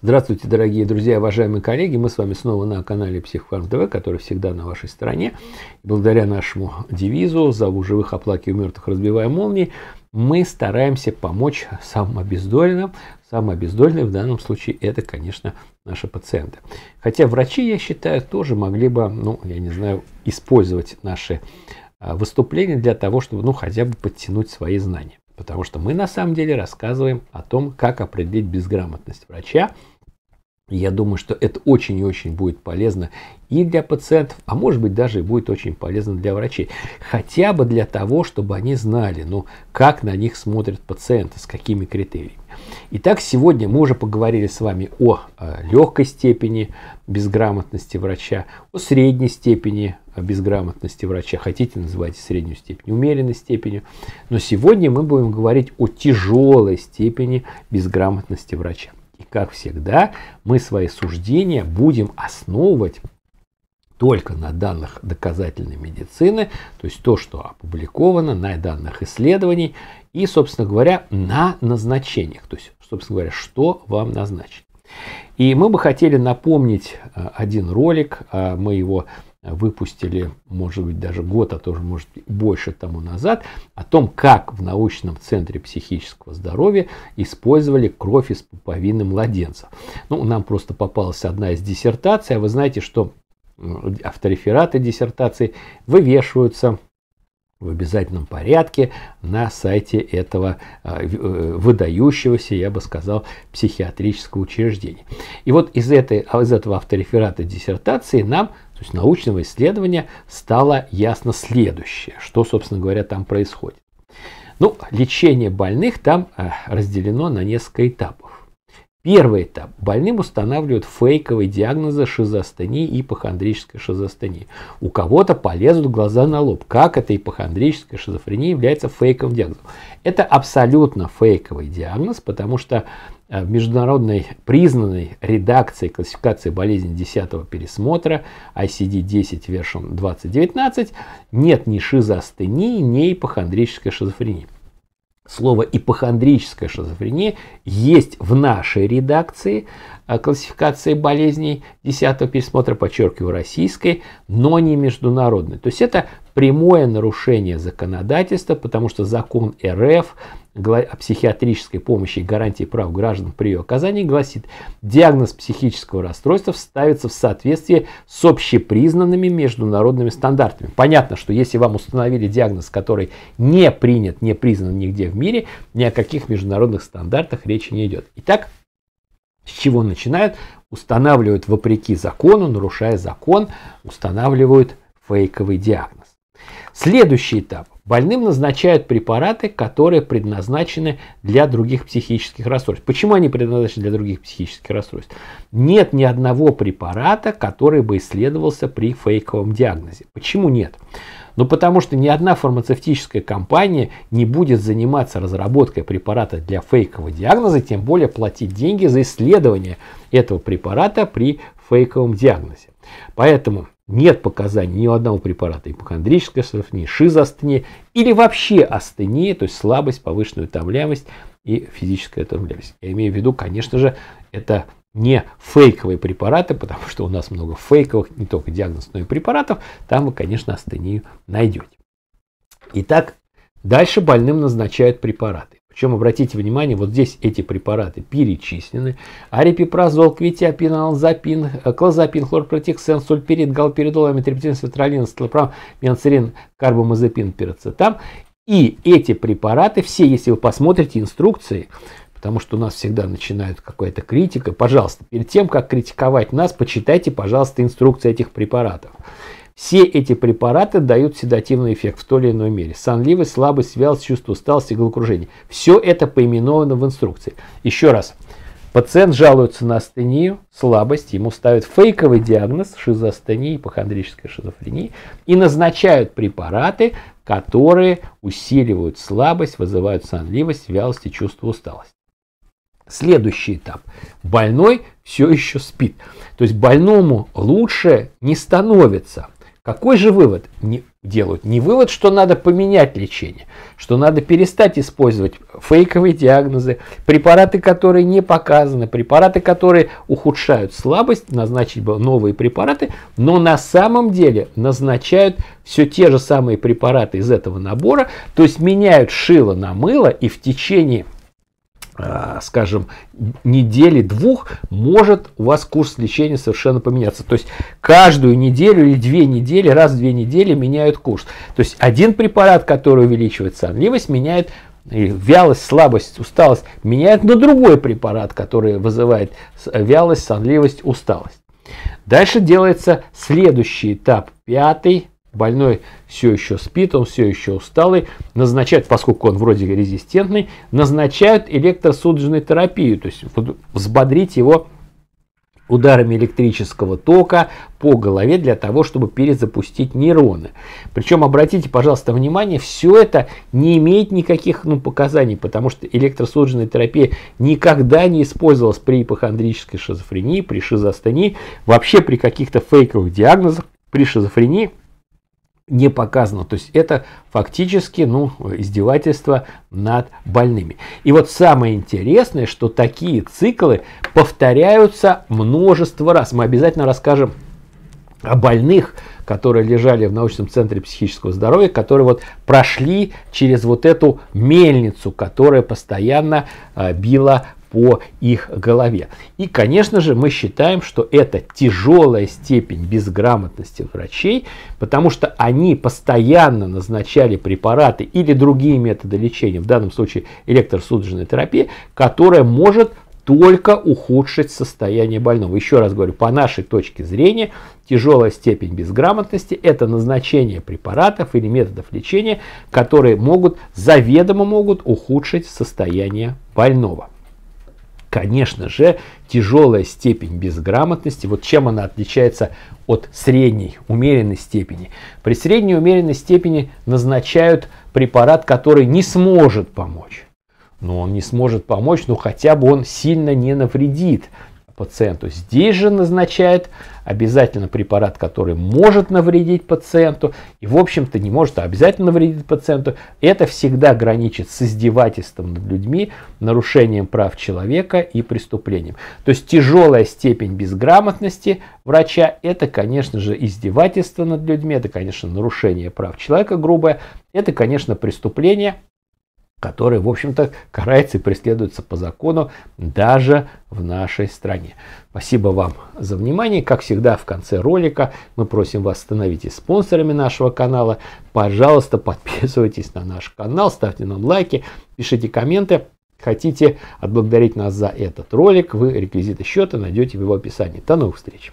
Здравствуйте, дорогие друзья, уважаемые коллеги. Мы с вами снова на канале Психфарм ТВ, который всегда на вашей стороне. Благодаря нашему девизу «Зову живых, оплакиваю мертвых, разбивая молнии», мы стараемся помочь самым обездоленным. Самые обездоленные в данном случае это, конечно, наши пациенты. Хотя врачи, я считаю, тоже могли бы, ну, я не знаю, использовать наши а, выступления для того, чтобы, ну, хотя бы подтянуть свои знания. Потому что мы на самом деле рассказываем о том, как определить безграмотность врача. Я думаю, что это очень и очень будет полезно и для пациентов, а может быть даже и будет очень полезно для врачей. Хотя бы для того, чтобы они знали, ну, как на них смотрят пациенты, с какими критериями. Итак, сегодня мы уже поговорили с вами о э, легкой степени безграмотности врача, о средней степени безграмотности врача, хотите называйте среднюю степень умеренной степенью, но сегодня мы будем говорить о тяжелой степени безграмотности врача. И как всегда, мы свои суждения будем основывать только на данных доказательной медицины, то есть то, что опубликовано, на данных исследований и, собственно говоря, на назначениях, то есть, собственно говоря, что вам назначить. И мы бы хотели напомнить э, один ролик, а, мы его выпустили, может быть, даже год, а тоже, может, больше тому назад, о том, как в научном центре психического здоровья использовали кровь из пуповины младенца. Ну, нам просто попалась одна из диссертаций, а вы знаете, что авторефераты диссертации вывешиваются в обязательном порядке на сайте этого а, э, выдающегося, я бы сказал, психиатрического учреждения. И вот из, этой, а, из этого автореферата диссертации нам то есть научного исследования стало ясно следующее, что, собственно говоря, там происходит. Ну, лечение больных там э, разделено на несколько этапов. Первый этап. Больным устанавливают фейковые диагнозы шизостении и ипохондрической шизостении. У кого-то полезут глаза на лоб. Как эта ипохондрическая шизофрения является фейковым диагнозом? Это абсолютно фейковый диагноз, потому что Э, в международной признанной редакции классификации болезней 10 пересмотра ICD-10 version 2019 нет ни шизоастении, ни ипохондрической шизофрении. Слово ипохондрическая шизофрения есть в нашей редакции э, классификации болезней 10 пересмотра, подчеркиваю, российской, но не международной. То есть это прямое нарушение законодательства, потому что закон РФ о психиатрической помощи и гарантии прав граждан при ее оказании гласит, диагноз психического расстройства ставится в соответствии с общепризнанными международными стандартами. Понятно, что если вам установили диагноз, который не принят, не признан нигде в мире, ни о каких международных стандартах речи не идет. Итак, с чего начинают? Устанавливают вопреки закону, нарушая закон, устанавливают фейковый диагноз. Следующий этап Больным назначают препараты, которые предназначены для других психических расстройств. Почему они предназначены для других психических расстройств? Нет ни одного препарата, который бы исследовался при фейковом диагнозе. Почему нет? Ну потому что ни одна фармацевтическая компания не будет заниматься разработкой препарата для фейкового диагноза, тем более платить деньги за исследование этого препарата при фейковом диагнозе. Поэтому нет показаний ни у одного препарата ипохондрической шизофрении, шизостении или вообще астении, то есть слабость, повышенную утомляемость и физическая утомляемость. Я имею в виду, конечно же, это не фейковые препараты, потому что у нас много фейковых, не только диагнозов, но и препаратов, там вы, конечно, астению найдете. Итак, дальше больным назначают препараты. Причем, обратите внимание, вот здесь эти препараты перечислены. Арипипразол, квитиапин, алзапин, э, клозапин, хлорпротексен, сульпирид, галперидол, амитриптин, светролин, столопром, менцерин, карбамазепин, пироцетам. И эти препараты, все, если вы посмотрите инструкции, потому что у нас всегда начинают какая-то критика, пожалуйста, перед тем, как критиковать нас, почитайте, пожалуйста, инструкции этих препаратов. Все эти препараты дают седативный эффект в той или иной мере. Сонливость, слабость, вялость, чувство усталости, головокружение. Все это поименовано в инструкции. Еще раз. Пациент жалуется на астению, слабость, ему ставят фейковый диагноз шизоастении, ипохондрической шизофрении и назначают препараты, которые усиливают слабость, вызывают сонливость, вялость и чувство усталости. Следующий этап. Больной все еще спит. То есть больному лучше не становится. Какой же вывод не делают? Не вывод, что надо поменять лечение, что надо перестать использовать фейковые диагнозы, препараты, которые не показаны, препараты, которые ухудшают слабость, назначить бы новые препараты, но на самом деле назначают все те же самые препараты из этого набора, то есть меняют шило на мыло и в течение а, скажем, недели, двух, может у вас курс лечения совершенно поменяться. То есть каждую неделю или две недели, раз в две недели меняют курс. То есть один препарат, который увеличивает сонливость, меняет вялость, слабость, усталость, меняет на другой препарат, который вызывает вялость, сонливость, усталость. Дальше делается следующий этап, пятый больной все еще спит, он все еще усталый, назначают, поскольку он вроде резистентный, назначают электросудорожную терапию, то есть взбодрить его ударами электрического тока по голове для того, чтобы перезапустить нейроны. Причем обратите, пожалуйста, внимание, все это не имеет никаких ну, показаний, потому что электросудорожная терапия никогда не использовалась при ипохондрической шизофрении, при шизостении, вообще при каких-то фейковых диагнозах, при шизофрении – не показано. То есть это фактически ну, издевательство над больными. И вот самое интересное, что такие циклы повторяются множество раз. Мы обязательно расскажем о больных, которые лежали в научном центре психического здоровья, которые вот прошли через вот эту мельницу, которая постоянно а, била по их голове. И, конечно же, мы считаем, что это тяжелая степень безграмотности врачей, потому что они постоянно назначали препараты или другие методы лечения, в данном случае электросудорожная терапия, которая может только ухудшить состояние больного. Еще раз говорю, по нашей точке зрения, тяжелая степень безграмотности – это назначение препаратов или методов лечения, которые могут, заведомо могут ухудшить состояние больного конечно же, тяжелая степень безграмотности, вот чем она отличается от средней умеренной степени. При средней умеренной степени назначают препарат, который не сможет помочь. Но он не сможет помочь, но хотя бы он сильно не навредит пациенту. Здесь же назначает обязательно препарат, который может навредить пациенту и, в общем-то, не может, а обязательно навредить пациенту. Это всегда граничит с издевательством над людьми, нарушением прав человека и преступлением. То есть тяжелая степень безграмотности врача – это, конечно же, издевательство над людьми, это, конечно, нарушение прав человека грубое, это, конечно, преступление, который, в общем-то, карается и преследуется по закону даже в нашей стране. Спасибо вам за внимание. Как всегда, в конце ролика мы просим вас становитесь спонсорами нашего канала. Пожалуйста, подписывайтесь на наш канал, ставьте нам лайки, пишите комменты. Хотите отблагодарить нас за этот ролик, вы реквизиты счета найдете в его описании. До новых встреч!